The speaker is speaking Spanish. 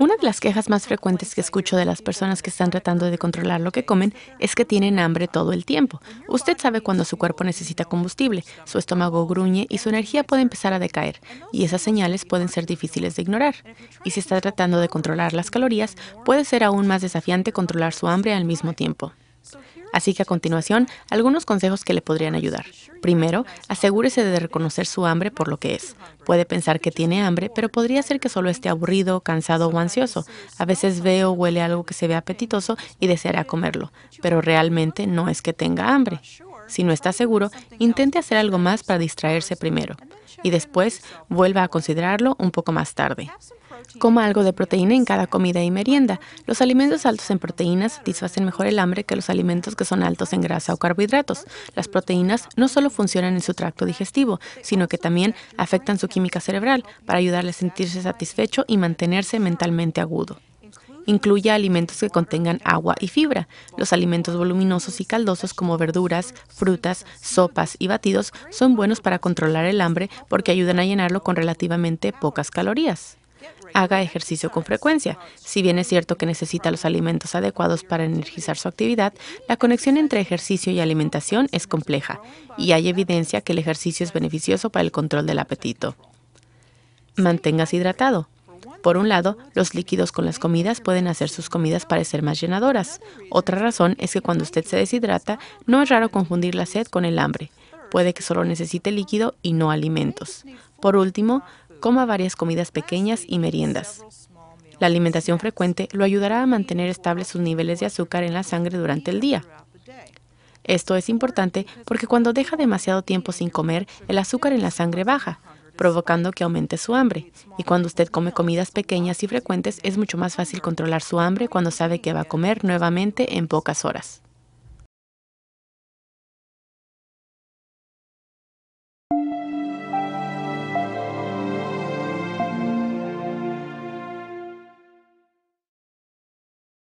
Una de las quejas más frecuentes que escucho de las personas que están tratando de controlar lo que comen es que tienen hambre todo el tiempo. Usted sabe cuando su cuerpo necesita combustible, su estómago gruñe y su energía puede empezar a decaer, y esas señales pueden ser difíciles de ignorar. Y si está tratando de controlar las calorías, puede ser aún más desafiante controlar su hambre al mismo tiempo. Así que a continuación, algunos consejos que le podrían ayudar. Primero, asegúrese de reconocer su hambre por lo que es. Puede pensar que tiene hambre, pero podría ser que solo esté aburrido, cansado o ansioso. A veces ve o huele algo que se ve apetitoso y deseará comerlo, pero realmente no es que tenga hambre. Si no está seguro, intente hacer algo más para distraerse primero y después vuelva a considerarlo un poco más tarde. Coma algo de proteína en cada comida y merienda. Los alimentos altos en proteínas satisfacen mejor el hambre que los alimentos que son altos en grasa o carbohidratos. Las proteínas no solo funcionan en su tracto digestivo, sino que también afectan su química cerebral para ayudarle a sentirse satisfecho y mantenerse mentalmente agudo. Incluya alimentos que contengan agua y fibra. Los alimentos voluminosos y caldosos como verduras, frutas, sopas y batidos son buenos para controlar el hambre porque ayudan a llenarlo con relativamente pocas calorías. Haga ejercicio con frecuencia. Si bien es cierto que necesita los alimentos adecuados para energizar su actividad, la conexión entre ejercicio y alimentación es compleja y hay evidencia que el ejercicio es beneficioso para el control del apetito. Manténgase hidratado. Por un lado, los líquidos con las comidas pueden hacer sus comidas parecer más llenadoras. Otra razón es que cuando usted se deshidrata, no es raro confundir la sed con el hambre. Puede que solo necesite líquido y no alimentos. Por último, coma varias comidas pequeñas y meriendas. La alimentación frecuente lo ayudará a mantener estables sus niveles de azúcar en la sangre durante el día. Esto es importante porque cuando deja demasiado tiempo sin comer, el azúcar en la sangre baja, provocando que aumente su hambre. Y cuando usted come comidas pequeñas y frecuentes, es mucho más fácil controlar su hambre cuando sabe que va a comer nuevamente en pocas horas.